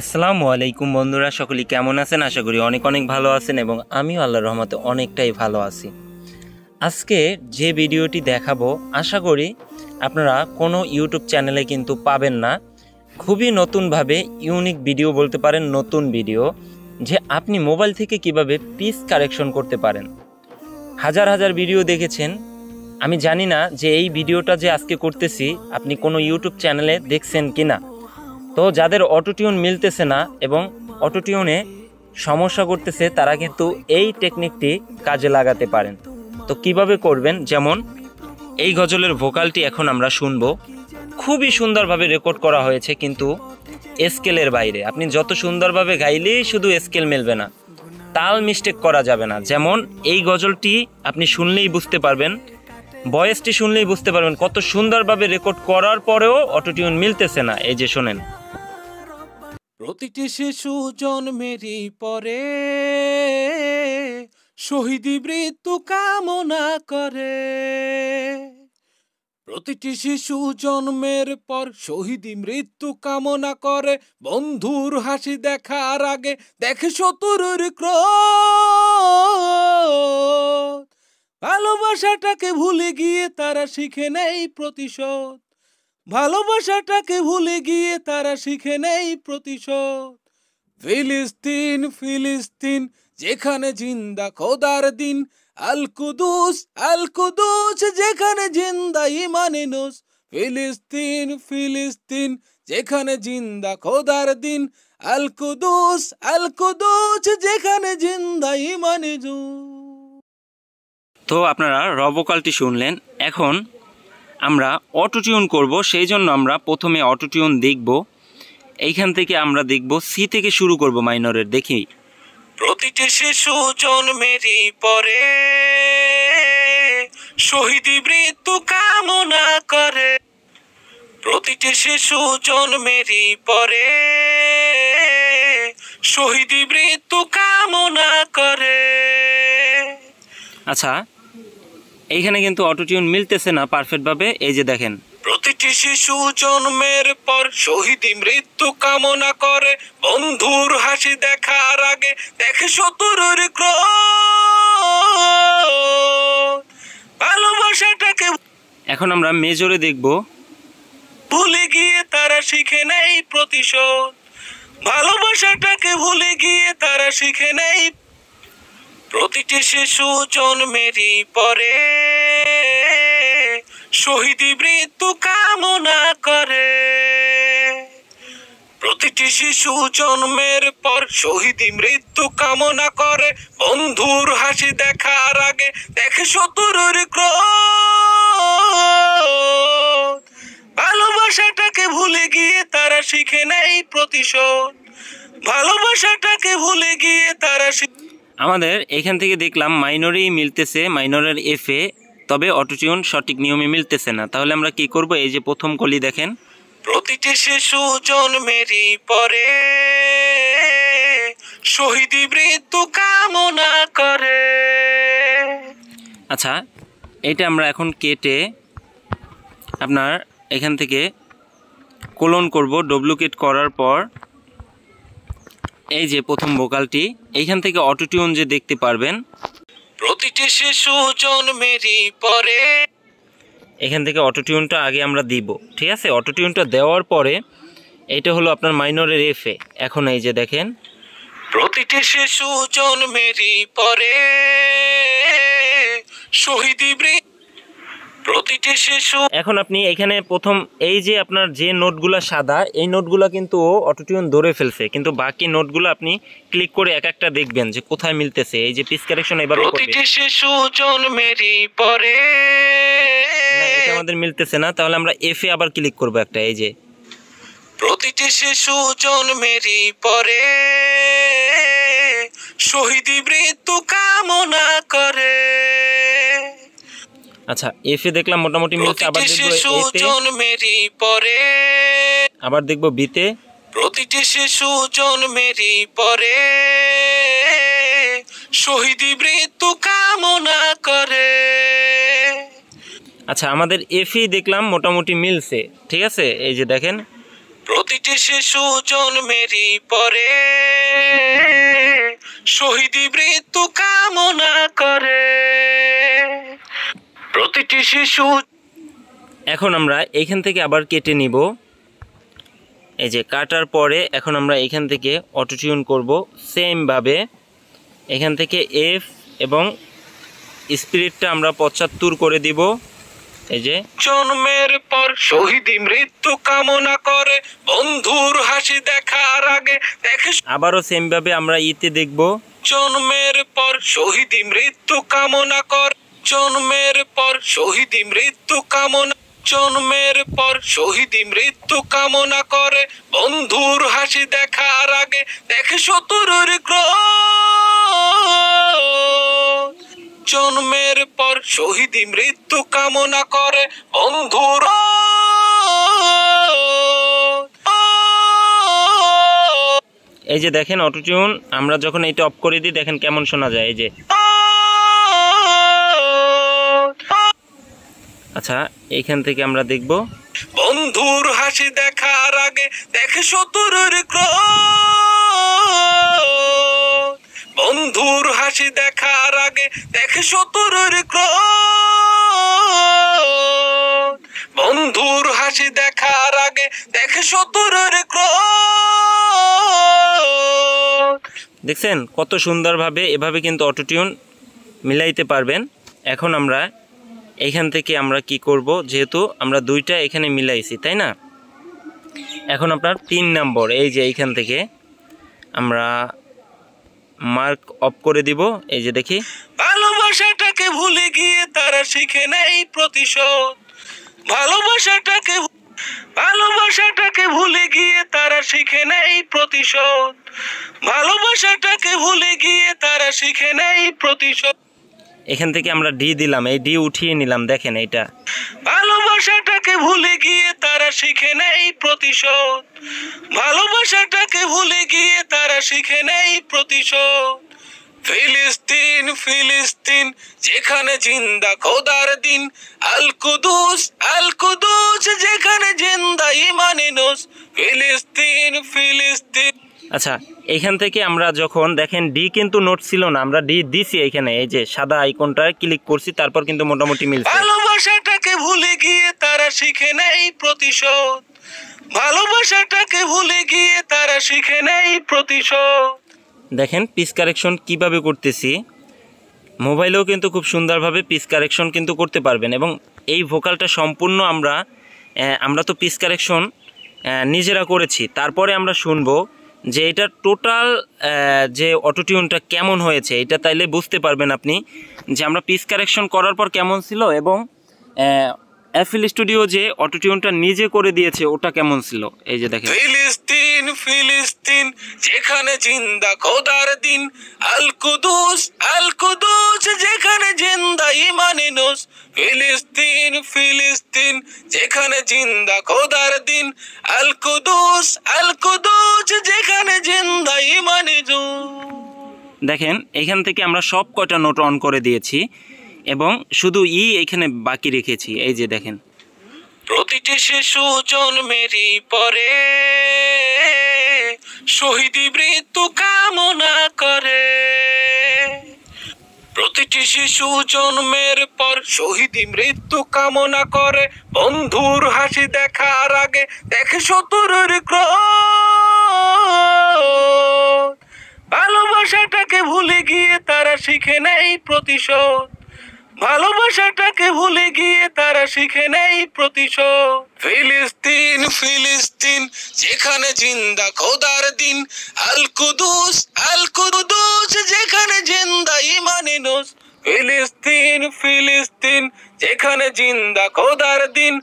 আসসালামু আলাইকুম বন্ধুরা সকলে কেমন আছেন আশা করি অনেক অনেক ভালো আছেন এবং আমিও আল্লাহ রহমতে অনেকটাই ভালো আছি আজকে যে ভিডিওটি দেখাবো আশা করি আপনারা কোনো ইউটিউব চ্যানেলে কিন্তু পাবেন না খুবই নতুনভাবে ইউনিক ভিডিও বলতে পারেন নতুন ভিডিও যে আপনি মোবাইল থেকে কিভাবে পিস কারেকশন করতে পারেন হাজার হাজার ভিডিও দেখেছেন আমি জানি না যে এই ভিডিওটা যে আজকে করতেছি আপনি কোনো ইউটিউব চ্যানেলে দেখছেন কি না তো যাদের অটোটিউন মিলতেছে না এবং অটোটিউনে সমস্যা করতেছে তারা কিন্তু এই টেকনিকটি কাজে লাগাতে পারেন তো কিভাবে করবেন যেমন এই গজলের ভোকালটি এখন আমরা শুনব খুবই সুন্দরভাবে রেকর্ড করা হয়েছে কিন্তু স্কেলের বাইরে আপনি যত সুন্দরভাবে গাইলেই শুধু স্কেল মেলবে না তাল মিস্টেক করা যাবে না যেমন এই গজলটি আপনি শুনলেই বুঝতে পারবেন বয়সটি শুনলেই বুঝতে পারবেন কত সুন্দরভাবে রেকর্ড করার পরেও অটোটিউন মিলতেছে না এই যে শোনেন প্রতিটি শিশু জন্মেরই পরে শহীদি মৃত্যু কামনা করে প্রতিটি শিশু জন্মের পর শহীদি মৃত্যু কামনা করে বন্ধুর হাসি দেখার আগে দেখে শত্রুর ক্র ভালোবাসাটাকে ভুলে গিয়ে তারা শিখে নেই প্রতিশোধ ভালোবাসাটাকে ভুলে গিয়ে তারা শিখে নেই প্রতিশোধ ফিলিস্তিন ফিলিস্তিন যেখানে জিন্দা খোদার দিন আলকুদুস আলকুদুস যেখানে জিন্দা ইমানিনুস ফিলিস্তিন ফিলিস্তিন যেখানে জিন্দা খোদার দিন আলকুদুস আলকুদুস যেখানে জিন্দা ইমানিজু তো আপনারা রবকালটি শুনলেন এখন আমরা অটো টিউন করবো সেই জন্য আমরা প্রথমে অটো টিউন দেখব এইখান থেকে আমরা দেখব সি থেকে শুরু করব মাইনরের দেখি প্রতিটি শিশু জন্মেরই পরে শহীদ মৃত্যু কামনা করে প্রতিটি শিশু জন্মেরই পরে শহীদ মৃত্যু কামনা করে আচ্ছা এইখানে কিন্তু অটোটিউন মিলতেছে না পারফেক্টভাবে এই যে দেখেন প্রতিটি শিশু জন্মের পর শহীদ মৃত্যু কামনা করে বন্ধুর হাসি দেখার আগে দেখে শত্রুর ভালোবাসাটাকে এখন আমরা মেজরে দেখব ভুলে গিয়ে তারা শিখে নেই প্রতিশোধ ভালোবাসাটাকে ভুলে গিয়ে তারা শিখে নেই প্রতিটি শিশু জন্মেরই পরে শহীদি মৃত্যু কামনা করে প্রতিটি শিশু জন্মের পর শহীদি মৃত্যু কামনা করে বন্ধুর হাসি দেখার আগে দেখে শত্রুর ক্রোধ ভালোবাসাটাকে ভুলে গিয়ে তারা শিখে নেই প্রতিশোধ ভালোবাসাটাকে ভুলে গিয়ে তারা শিখে আমাদের এখান থেকে দেখলাম মাইনরেই মিলতেছে মাইনরের এফে তবে অটোটিউন সঠিক নিয়মে মিলতেছে না তাহলে আমরা কি করব এই যে প্রথম কলি দেখেন প্রতিটি শিশু জন্মেরই পরে শহীদি মৃত্যু কামনা করে আচ্ছা এটা আমরা এখন কেটে আপনার এখান থেকে কোলন করব ডুপ্লিকেট করার পর এই যে প্রথম ভোকালটি এইখান থেকে অটোটিউন যে দেখতে পারবেন প্রতিটি শিশু জন্মেরই পরে এখান থেকে অটোটিউনটা আগে আমরা দিব ঠিক আছে অটোটিউনটা দেওয়ার পরে এটা হলো আপনার মাইনরের এফে এখন এই যে দেখেন প্রতিটি শিশু জন্মেরই পরে শহীদ প্রতিটি শিশু এখন আপনি এখানে প্রথম এই যে আপনার যে নোটগুলো সাদা এই নোটগুলো কিন্তু অটোটিউন ধরে ফেলছে কিন্তু বাকি নোটগুলো আপনি ক্লিক করে এক একটা দেখবেন যে কোথায় মিলতেছে এই যে পিস কারেকশন এবার প্রতিটি শিশু জন্মেরই পরে আমাদের মিলতেছে না তাহলে আমরা এফ এ আবার ক্লিক করব একটা এই যে প্রতিটি শিশু জন্মেরই পরে শহীদি মৃত্যু কামনা করে আচ্ছা এফ এ দেখলাম মোটামুটি মিলছে আবার দেখবো মেরি পরে আবার দেখবো বিতে প্রতিটি শিশু জন্মেরই পরে শহীদি মৃত্যু কামনা করে আচ্ছা আমাদের এফি দেখলাম মোটামুটি মিলছে ঠিক আছে এই যে দেখেন প্রতিটি শিশু জন্মেরই পরে শহীদি মৃত্যু কামনা করে প্রতিটি শিশু এখন আমরা এখান থেকে আবার কেটে নিব এই যে কাটার পরে এখন আমরা এখান থেকে অটোটিউন করব সেমভাবে এখান থেকে এফ এবং স্পিরিটটা আমরা পঁচাত্তর করে দিব এই যে জন্মের পর শহীদ মৃত্যু কামনা করে বন্ধুর হাসি দেখার আগে দেখে আবারও সেমভাবে আমরা ইতে দেখব জন্মের পর শহীদ মৃত্যু কামনা করে জন্মের পর শহীদ মৃত্যু কামনা জন্মের পর শহীদ মৃত্যু কামনা করে বন্ধুর হাসি দেখার আগে দেখে শত্রুর গ্রহ জন্মের পর শহীদ মৃত্যু কামনা করে বন্ধুর এই যে দেখেন অটোটিউন আমরা যখন এইটা অফ করে দিই দেখেন কেমন শোনা যায় এই যে আচ্ছা এইখান থেকে আমরা দেখব বন্ধুর হাসি দেখার আগে দেখে শত্রুর বন্ধুর হাসি দেখার আগে দেখে শত্রুর বন্ধুর হাসি দেখার আগে দেখে শত্রুর দেখছেন কত সুন্দরভাবে এভাবে কিন্তু অটোটিউন মিলাইতে পারবেন এখন আমরা এইখান থেকে আমরা কি করব যেহেতু আমরা দুইটা এখানে মিলাইছি তাই না এখন আপনার তিন নম্বর এই যে এইখান থেকে আমরা মার্ক অফ করে দিব এই যে দেখি ভালোবাসাটাকে ভুলে গিয়ে তারা শিখে নেই প্রতিশোধ ভালোবাসাটাকে ভালোবাসাটাকে ভুলে গিয়ে তারা শিখে নেই প্রতিশোধ ভালোবাসাটাকে ভুলে গিয়ে তারা শিখে নেই প্রতিশোধ এখান থেকে আমরা ডি দিলাম এই ডি উঠিয়ে নিলাম দেখেন এইটা ভালোবাসাটাকে ভুলে গিয়ে তারা শিখে নেই প্রতিশোধ ভালোবাসাটাকে ভুলে গিয়ে তারা শিখে নেই প্রতিশোধ ফিলিস্তিন ফিলিস্তিন যেখানে জিন্দা খোদার দিন আলকুদুস আলকুদুস যেখানে জিন্দা ইমানিনুস ফিলিস্তিন ফিলিস্তিন আচ্ছা এইখান থেকে আমরা যখন দেখেন ডি কিন্তু নোট ছিল না আমরা ডি দিছি এইখানে এই যে সাদা আইকনটা ক্লিক করছি তারপর কিন্তু মোটামুটি মিলছে ভালোবাসাটাকে ভুলে গিয়ে তারা শিখে নেই প্রতিশোধ ভালোবাসাটাকে ভুলে গিয়ে তারা শিখে নেই প্রতিশোধ দেখেন পিস কারেকশন কিভাবে করতেছি মোবাইলেও কিন্তু খুব সুন্দরভাবে পিস কারেকশন কিন্তু করতে পারবেন এবং এই ভোকালটা সম্পূর্ণ আমরা আমরা তো পিস কারেকশন নিজেরা করেছি তারপরে আমরা শুনবো যে এটা টোটাল যে অটোটিউনটা কেমন হয়েছে এটা তাইলে বুঝতে পারবেন আপনি যে আমরা পিস কারেকশন করার পর কেমন ছিল এবং অ্যাফিল স্টুডিও যে অটোটিউনটা নিজে করে দিয়েছে ওটা কেমন ছিল এই যে দেখেন ফিলিস্তিন ফিলিস্তিন যেখানে জিন্দা খোদার দিন আল কুদুস আল কুদুস যেখানে জিন্দা ইমানে নুস ফিলিস্তিন ফিলিস্তিন যেখানে জিন্দা খোদার দিন আল কুদুস আল কুদুস যেখানে জিন্দা ইমানে দেখেন এখান থেকে আমরা সব কয়টা নোট অন করে দিয়েছি এবং শুধু ই এখানে বাকি রেখেছি এই যে দেখেন প্রতিটি শিশু জন্মেরই পরে শহীদ মৃত্যু কামনা করে প্রতিটি শিশু জন্মের পর শহীদ মৃত্যু কামনা করে বন্ধুর হাসি দেখার আগে দেখে শতুরের ভালোবাসাটাকে ভুলে গিয়ে তারা শিখে নেই প্রতিশোধ ভালোবাসাটাকে ভুলে গিয়ে তারা শিখে নেই প্রতিশোধ ফিলিস্তিন ফিলিস্তিন যেখানে জিন্দা খোদার দিন আল কুদুস আল কুদুস যেখানে জিন্দা ইমানি ফিলিস্তিন ফিলিস্তিন যেখানে জিন্দা খোদার দিন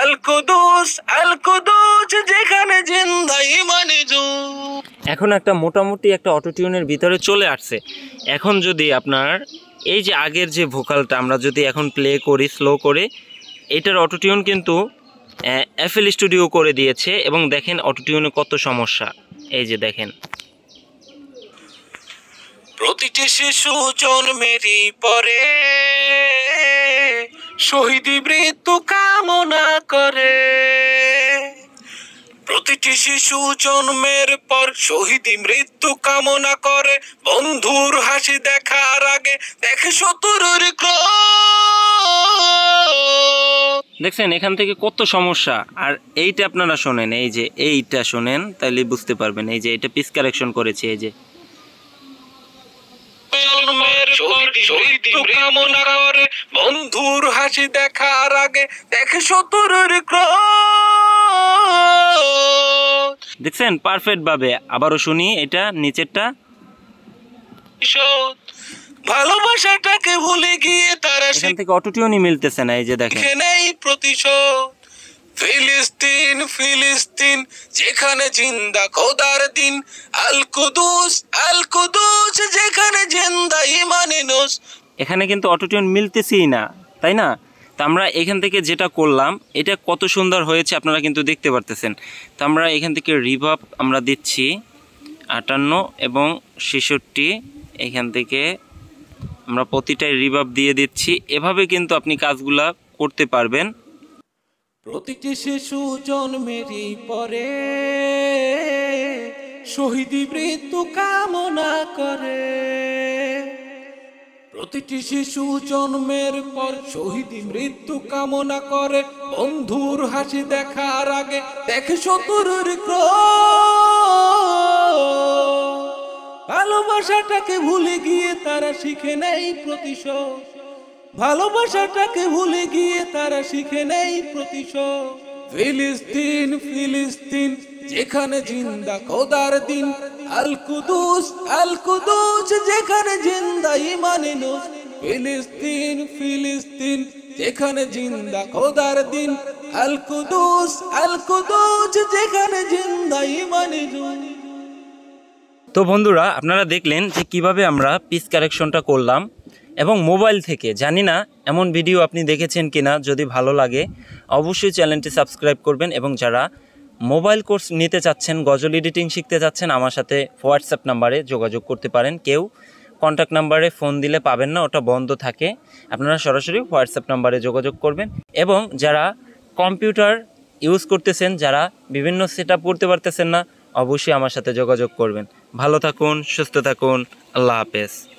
আল কুদুস আল কুদুস যেখানে জিন্দা ইমানি এখন একটা মোটামুটি একটা অটোটিউনের ভিতরে চলে আসছে এখন যদি আপনার এই যে আগের যে ভোকালটা আমরা যদি এখন প্লে করি স্লো করে এটার অটোটিউন কিন্তু অ্যাফেল স্টুডিও করে দিয়েছে এবং দেখেন অটোটিউনে কত সমস্যা এই যে দেখেন প্রতিটি শিশু জন্মেরই পরে শহীদ মৃত্যু কামনা করে প্রতিটি শিশু জন্মের পর শহীদ মৃত্যু কামনা করে বন্ধুর হাসি দেখার আগে দেখে শত্রুর দেখছেন এখান থেকে কত সমস্যা আর এইটা আপনারা শোনেন এই যে এইটা শোনেন তাইলে বুঝতে পারবেন এই যে এটা পিস কারেকশন করেছে এই যে বন্ধুর হাসি দেখার আগে দেখে শত্রুর ক্রম দেখছেন পারফেক্টভাবে আবারও শুনি এটা নিচেরটা ভালোবাসাটাকে ভুলে গিয়ে তারা সেখান থেকে অটোটিউনই মিলতেছে না এই যে দেখেন এই প্রতিশোধ ফিলিস্তিন ফিলিস্তিন যেখানে জিন্দা খোদার দিন আলকুদুস আলকুদুস যেখানে জিন্দা ইমানিনুস এখানে কিন্তু অটোটিউন মিলতেছেই না তাই না তো আমরা এখান থেকে যেটা করলাম এটা কত সুন্দর হয়েছে আপনারা কিন্তু দেখতে পারতেছেন তো আমরা এখান থেকে রিভাব আমরা দিচ্ছি আটান্ন এবং ছেষট্টি এখান থেকে আমরা প্রতিটাই রিভাব দিয়ে দিচ্ছি এভাবে কিন্তু আপনি কাজগুলা করতে পারবেন প্রতিটি শিশু জন্মেরই পরে শহীদ মৃত্যু কামনা করে প্রতিটি শিশু জন্মের পর শহীদ মৃত্যু কামনা করে বন্ধুর হাসি দেখার আগে দেখে শত্রুর ভালোবাসাটাকে ভুলে গিয়ে তারা শিখে নেই প্রতিশোধ ভালোবাসাটাকে ভুলে গিয়ে তারা শিখে নেই প্রতিশোধ ফিলিস্তিন ফিলিস্তিন যেখানে জিন্দা খোদার দিন আলকুদুস আলকুদুস যেখানে জিন্দা ফিলিস্তিন ফিলিস্তিন যেখানে জিন্দা খোদার দিন আল কুদুস আল কুদুস যেখানে জিন্দা তো বন্ধুরা আপনারা দেখলেন যে কিভাবে আমরা পিস কারেকশনটা করলাম এবং মোবাইল থেকে জানি না এমন ভিডিও আপনি দেখেছেন কিনা যদি ভালো লাগে অবশ্যই চ্যানেলটি সাবস্ক্রাইব করবেন এবং যারা মোবাইল কোর্স নিতে চাচ্ছেন গজল এডিটিং শিখতে চাচ্ছেন আমার সাথে হোয়াটসঅ্যাপ নাম্বারে যোগাযোগ করতে পারেন কেউ কন্ট্যাক্ট নাম্বারে ফোন দিলে পাবেন না ওটা বন্ধ থাকে আপনারা সরাসরি হোয়াটসঅ্যাপ নাম্বারে যোগাযোগ করবেন এবং যারা কম্পিউটার ইউজ করতেছেন যারা বিভিন্ন সেট করতে পারতেছেন না অবশ্যই আমার সাথে যোগাযোগ করবেন ভালো থাকুন সুস্থ থাকুন আল্লাহ হাফেজ